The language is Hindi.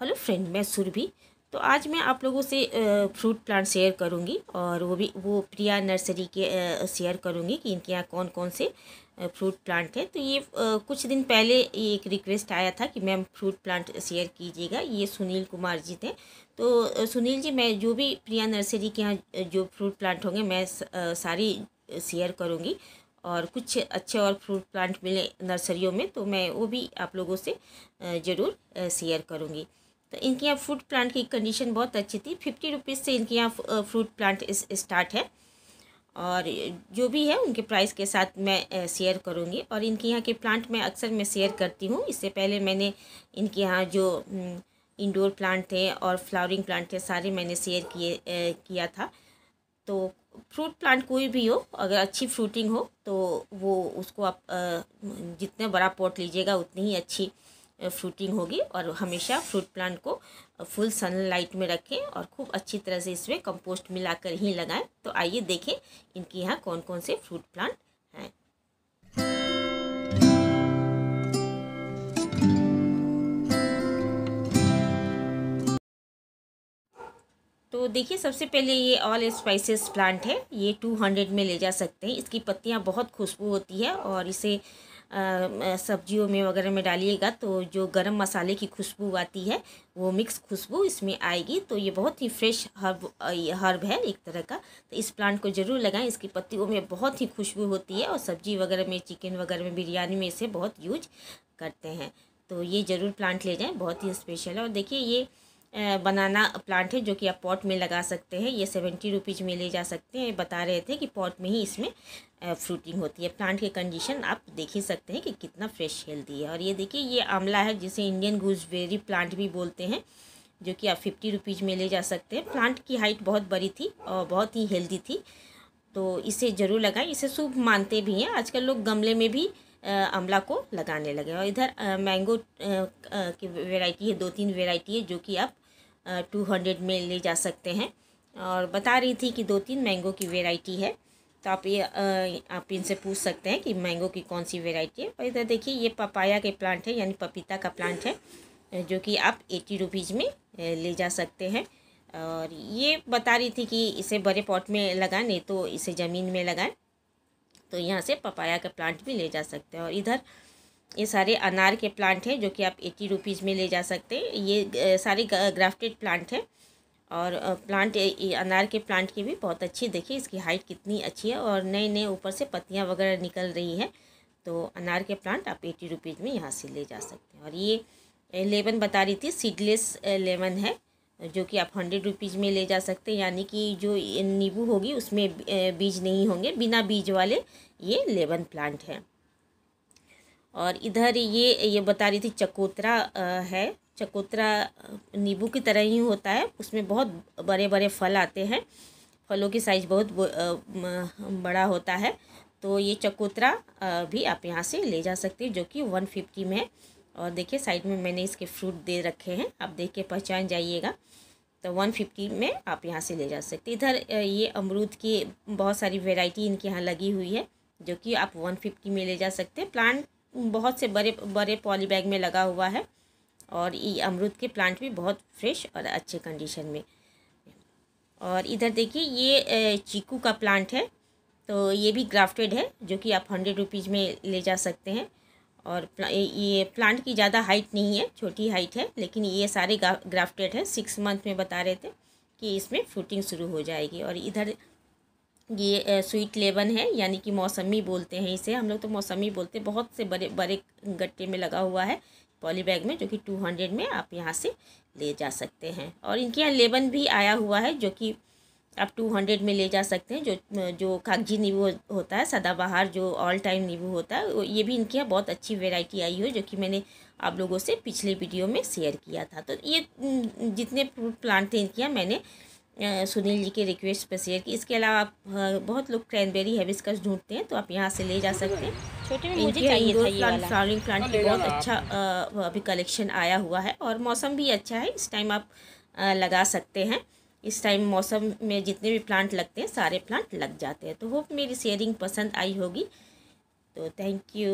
हेलो फ्रेंड मैं सुरभि तो आज मैं आप लोगों से फ्रूट प्लांट शेयर करूंगी और वो भी वो प्रिया नर्सरी के शेयर करूंगी कि इनके यहाँ कौन कौन से फ्रूट प्लांट हैं तो ये कुछ दिन पहले एक रिक्वेस्ट आया था कि मैम फ्रूट प्लांट शेयर कीजिएगा ये सुनील कुमार जी थे तो सुनील जी मैं जो भी प्रिया नर्सरी के यहाँ जो फ्रूट प्लांट होंगे मैं सारी शेयर करूँगी और कुछ अच्छे और फ्रूट प्लांट मिले नर्सरियों में तो मैं वो भी आप लोगों से ज़रूर शेयर करूँगी तो इनके यहाँ फ्रूट प्लांट की कंडीशन बहुत अच्छी थी फिफ्टी रुपीज़ से इनके यहाँ फ्रूट प्लांट स्टार्ट है और जो भी है उनके प्राइस के साथ मैं शेयर करूँगी और इनके यहाँ के प्लांट मैं अक्सर मैं शेयर करती हूँ इससे पहले मैंने इनके यहाँ जो इंडोर प्लांट थे और फ्लावरिंग प्लांट थे सारे मैंने शेयर किए किया था तो फ्रूट प्लांट कोई भी हो अगर अच्छी फ्रूटिंग हो तो वो उसको आप जितना बड़ा पॉट लीजिएगा उतनी ही अच्छी फ्रूटिंग होगी और हमेशा फ्रूट प्लांट को फुल सनलाइट में रखें और खूब अच्छी तरह से इसमें कंपोस्ट मिलाकर ही लगाएं तो आइए देखें इनके यहाँ कौन कौन से फ्रूट प्लांट हैं तो देखिए सबसे पहले ये ऑल स्पाइसेस प्लांट है ये टू हंड्रेड में ले जा सकते हैं इसकी पत्तियाँ बहुत खुशबू होती है और इसे सब्जियों में वगैरह में डालिएगा तो जो गरम मसाले की खुशबू आती है वो मिक्स खुशबू इसमें आएगी तो ये बहुत ही फ्रेश हर्ब हर्ब है एक तरह का तो इस प्लांट को ज़रूर लगाएं इसकी पत्तियों में बहुत ही खुशबू होती है और सब्जी वगैरह में चिकन वगैरह में बिरयानी में इसे बहुत यूज करते हैं तो ये ज़रूर प्लांट ले जाएँ बहुत ही स्पेशल है और देखिए ये बनाना प्लांट है जो कि आप पॉट में लगा सकते हैं ये सेवेंटी रुपीज़ में ले जा सकते हैं बता रहे थे कि पॉट में ही इसमें फ्रूटिंग होती है प्लांट के कंडीशन आप देख ही सकते हैं कि कितना फ्रेश हेल्दी है और ये देखिए ये आंवला है जिसे इंडियन गूजबेरी प्लांट भी बोलते हैं जो कि आप फिफ्टी रुपीज़ में ले जा सकते हैं प्लांट की हाइट बहुत बड़ी थी और बहुत ही हेल्दी थी तो इसे ज़रूर लगाएं इसे शुभ मानते भी हैं आजकल लोग गमले में भी आंवला को लगाने लगे और इधर मैंगो की वेराइटी है दो तीन वेराइटी है जो कि आप टू हंड्रेड में ले जा सकते हैं और बता रही थी कि दो तीन मैंगो की वेराइटी है तो आप ये आप इनसे पूछ सकते हैं कि मैंगो की कौन सी वेराइटी है और इधर देखिए ये पपाया के प्लांट है यानी पपीता का प्लांट है जो कि आप एटी रुपीज़ में ले जा सकते हैं और ये बता रही थी कि इसे बड़े पॉट में लगाएं नहीं तो इसे ज़मीन में लगाएं तो यहाँ से पपाया का प्लांट भी ले जा सकते हैं और इधर ये सारे अनार के प्लांट हैं जो कि आप एटी रुपीज़ में ले जा सकते हैं ये सारे ग्राफ्टेड प्लांट हैं और प्लांट अनार के प्लांट की भी बहुत अच्छी देखिए इसकी हाइट कितनी अच्छी है और नए नए ऊपर से पत्तियाँ वगैरह निकल रही हैं तो अनार के प्लांट आप एटी रुपीज़ में यहाँ से ले जा सकते हैं और ये लेमन बता रही थी सीडलेस लेमन है जो कि आप हंड्रेड रुपीज़ में ले जा सकते हैं यानी कि जो नींबू होगी उसमें बीज नहीं होंगे बिना बीज वाले ये लेमन प्लांट हैं और इधर ये ये बता रही थी चकोतरा है चकोतरा नींबू की तरह ही होता है उसमें बहुत बड़े बड़े फल आते हैं फलों की साइज़ बहुत बड़ा होता है तो ये चकोतरा भी आप यहाँ से ले जा सकते हैं जो कि वन फिफ्टी में है और देखिए साइड में मैंने इसके फ्रूट दे रखे हैं आप देख के पहचान जाइएगा तो वन फिफ्टी में आप यहाँ से ले जा सकते इधर ये अमरूद की बहुत सारी वेराइटी इनके यहाँ लगी हुई है जो कि आप वन फिफ्टी में ले जा सकते हैं प्लांट बहुत से बड़े बड़े पॉली बैग में लगा हुआ है और ये अमरूद के प्लांट भी बहुत फ्रेश और अच्छे कंडीशन में और इधर देखिए ये चीकू का प्लांट है तो ये भी ग्राफ्टेड है जो कि आप हंड्रेड रुपीज़ में ले जा सकते हैं और ये प्लांट की ज़्यादा हाइट नहीं है छोटी हाइट है लेकिन ये सारे ग्राफ्टेड है सिक्स मंथ में बता रहे थे कि इसमें फ्रूटिंग शुरू हो जाएगी और इधर ये स्वीट लेबन है यानी कि मौसमी बोलते हैं इसे हम लोग तो मौसमी बोलते हैं बहुत से बड़े बड़े गट्टे में लगा हुआ है पॉली बैग में जो कि टू हंड्रेड में आप यहाँ से ले जा सकते हैं और इनके यहाँ लेबन भी आया हुआ है जो कि आप टू हंड्रेड में ले जा सकते हैं जो जो कागजी नींबू होता है सदाबहार जो ऑल टाइम नींबू होता है ये भी इनके यहाँ बहुत अच्छी वेराइटी आई है जो कि मैंने आप लोगों से पिछले वीडियो में शेयर किया था तो ये जितने फ्रूट प्लांट थे इनके यहाँ मैंने सुनील जी के रिक्वेस्ट पर शेयर की इसके अलावा आप बहुत लोग क्रैनबेरी का ढूंढते हैं तो आप यहाँ से ले जा सकते हैं छोटे में मुझे चाहिए था ये फ्लावरिंग प्लांट की हाँ, बहुत अच्छा अभी कलेक्शन आया हुआ है और मौसम भी अच्छा है इस टाइम आप लगा सकते हैं इस टाइम मौसम में जितने भी प्लांट लगते हैं सारे प्लांट लग जाते हैं तो होप मेरी शेयरिंग पसंद आई होगी तो थैंक यू